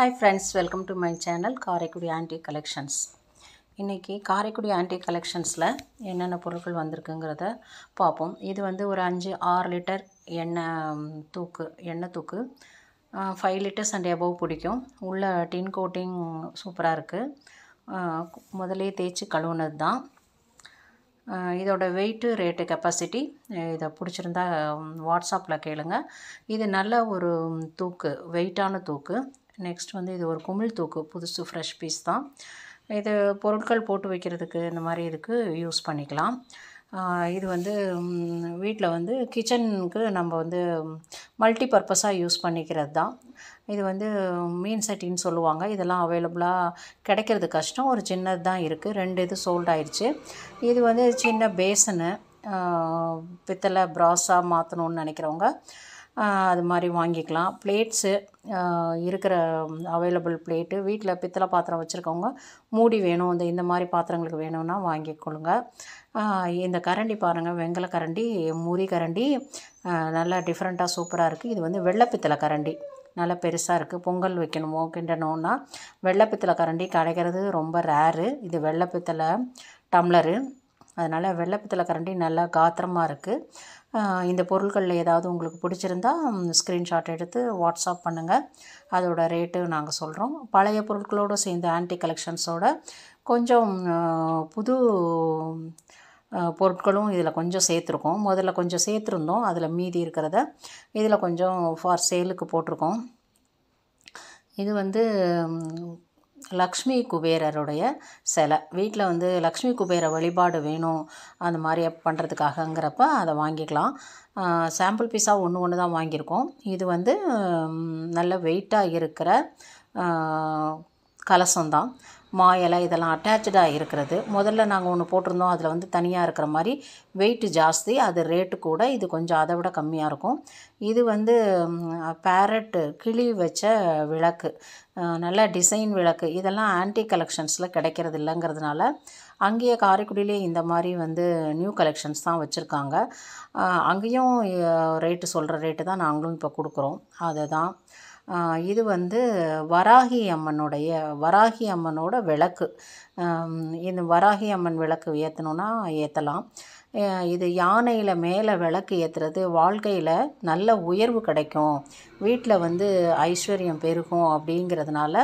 hi friends welcome to my channel Karaikudi aunty collections இன்றைக்கி Karaikudi anti கலெக்ஷன்ஸில் என்னென்ன பொருட்கள் வந்திருக்குங்கிறத பார்ப்போம் இது வந்து ஒரு அஞ்சு ஆறு லிட்டர் எண்ணெய் தூக்கு எண்ணெய் தூக்கு ஃபைவ் லிட்டர்ஸ் அண்ட் எபவ் பிடிக்கும் உள்ள டின் கோட்டிங் சூப்பராக இருக்குது முதலே தேய்ச்சி கழுவுனது தான் இதோட வெயிட்டு ரேட்டு கெப்பாசிட்டி இதை பிடிச்சிருந்தா வாட்ஸ்அப்பில் கேளுங்கள் இது நல்ல ஒரு தூக்கு வெயிட்டான தூக்கு நெக்ஸ்ட் வந்து இது ஒரு குமிழ் தூக்கு புதுசு ஃப்ரெஷ் பீஸ் தான் இது பொருட்கள் போட்டு வைக்கிறதுக்கு இந்த மாதிரி இதுக்கு யூஸ் பண்ணிக்கலாம் இது வந்து வீட்டில் வந்து கிச்சனுக்கு நம்ம வந்து மல்டி பர்பஸாக யூஸ் பண்ணிக்கிறது தான் இது வந்து மீன் சட்டின்னு சொல்லுவாங்க இதெல்லாம் அவைலபிளாக கிடைக்கிறது கஷ்டம் ஒரு சின்னது தான் இருக்குது ரெண்டு இது சோல்ட் ஆயிடுச்சு இது வந்து சின்ன பேசனு பித்தளை ப்ராஸாக மாற்றணுன்னு நினைக்கிறவங்க அது மாதிரி வாங்கிக்கலாம் பிளேட்ஸு இருக்கிற அவைலபிள் பிளேட்டு வீட்டில் பித்தளை பாத்திரம் வச்சுருக்கவங்க மூடி வேணும் இந்த இந்த மாதிரி பாத்திரங்களுக்கு வேணும்னா வாங்கிக்கொள்ளுங்க இந்த கரண்டி பாருங்கள் வெங்கல கரண்டி மூரி கரண்டி நல்லா டிஃப்ரெண்ட்டாக சூப்பராக இருக்குது இது வந்து வெள்ளை பித்தளை கரண்டி நல்லா பெருசாக இருக்குது பொங்கல் வைக்கணுமோ கிண்டணும்னா வெள்ளை பித்தளை கரண்டி கிடைக்கிறது ரொம்ப ரேரு இது வெள்ளை பித்தளை டம்ளரு அதனால் வெள்ளப்பத்தில் கரண்டி நல்லா காத்திரமாக இருக்குது இந்த பொருட்களில் ஏதாவது உங்களுக்கு பிடிச்சிருந்தா ஸ்க்ரீன்ஷாட் எடுத்து வாட்ஸ்அப் பண்ணுங்கள் அதோட ரேட்டு நாங்கள் சொல்கிறோம் பழைய பொருட்களோடு சேர்ந்து ஆன்டி கலெக்ஷன்ஸோட கொஞ்சம் புது பொருட்களும் இதில் கொஞ்சம் சேர்த்துருக்கோம் முதல்ல கொஞ்சம் சேர்த்துருந்தோம் அதில் மீதி இருக்கிறத இதில் கொஞ்சம் ஃபார் சேலுக்கு போட்டிருக்கோம் இது வந்து லக்ஷ்மி குபேரருடைய சிலை வீட்டில் வந்து லக்ஷ்மி குபேர வழிபாடு வேணும் அந்த மாதிரி பண்ணுறதுக்காகங்கிறப்ப அதை வாங்கிக்கலாம் சாம்பிள் பீஸாக ஒன்று ஒன்று தான் வாங்கியிருக்கோம் இது வந்து நல்ல வெயிட்டாக இருக்கிற கலசம்தான் மா இலை இதெல்லாம் அட்டாச்சாக இருக்கிறது முதல்ல நாங்கள் ஒன்று போட்டிருந்தோம் அதில் வந்து தனியாக இருக்கிற மாதிரி வெயிட் ஜாஸ்தி அது ரேட்டு கூட இது கொஞ்சம் அதை விட கம்மியாக இருக்கும் இது வந்து பேரட்டு கிளி வச்ச விளக்கு நல்ல டிசைன் விளக்கு இதெல்லாம் ஆன்டி கலெக்ஷன்ஸில் கிடைக்கிறது இல்லைங்கிறதுனால அங்கேயே காரைக்குடியிலே இந்த மாதிரி வந்து நியூ கலெக்ஷன்ஸ் தான் வச்சுருக்காங்க அங்கேயும் ரேட்டு சொல்கிற ரேட்டு தான் நாங்களும் இப்போ கொடுக்குறோம் அதை தான் இது வந்து வராகி அம்மனுடைய வராகி அம்மனோட விளக்கு இந்த வராகி அம்மன் விளக்கு ஏற்றணுன்னா ஏற்றலாம் இது யானையில் மேலே விளக்கு ஏற்றுறது வாழ்க்கையில் நல்ல உயர்வு கிடைக்கும் வீட்டில் வந்து ஐஸ்வர்யம் பெருகும் அப்படிங்கிறதுனால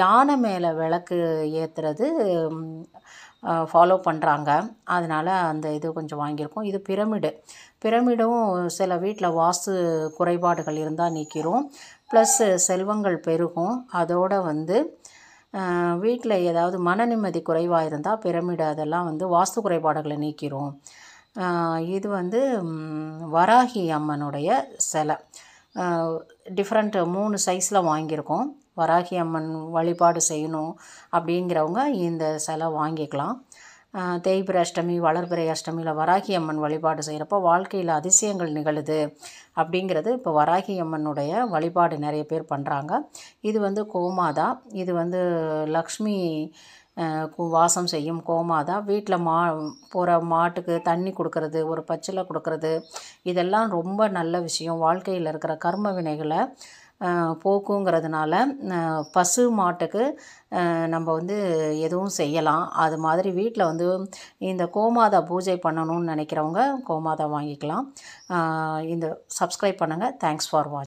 யானை மேலே விளக்கு ஏற்றுறது ஃபாலோ பண்ணுறாங்க அதனால் அந்த இது கொஞ்சம் வாங்கியிருக்கோம் இது பிரமிடு பிரமிடும் சில வீட்டில் வாஸ்து குறைபாடுகள் இருந்தால் நீக்கிறோம் ப்ளஸ் செல்வங்கள் பெருகும் அதோடு வந்து வீட்டில் ஏதாவது மன நிம்மதி குறைவாக இருந்தால் பிரமிடு அதெல்லாம் வந்து வாஸ்து குறைபாடுகளை நீக்கிறோம் இது வந்து வராகி அம்மனுடைய சிலை டிஃப்ரெண்ட் மூணு சைஸில் வாங்கியிருக்கோம் வராகி அம்மன் வழிபாடு செய்யணும் அப்படிங்கிறவங்க இந்த சிலை வாங்கிக்கலாம் தேய்பிரை அஷ்டமி வளர்பிரை அஷ்டமியில் வராகி அம்மன் வழிபாடு செய்கிறப்போ வாழ்க்கையில் அதிசயங்கள் நிகழுது அப்படிங்கிறது இப்போ வராகி அம்மனுடைய வழிபாடு நிறைய பேர் பண்ணுறாங்க இது வந்து கோமாதா இது வந்து லக்ஷ்மி வாசம் செய்யும் கோமாதா வீட்டில் மா போகிற மாட்டுக்கு தண்ணி கொடுக்கறது ஒரு பச்சிலை கொடுக்கறது இதெல்லாம் ரொம்ப நல்ல விஷயம் வாழ்க்கையில் இருக்கிற கர்ம வினைகளை போக்குங்கிறதுனால பசு மாட்டுக்கு நம்ம வந்து எதுவும் செய்யலாம் அது மாதிரி வீட்டில் வந்து இந்த கோமாதா பூஜை பண்ணணும்னு நினைக்கிறவங்க கோமாதா வாங்கிக்கலாம் இந்த சப்ஸ்கிரைப் பண்ணுங்கள் தேங்க்ஸ் ஃபார் வாட்ச்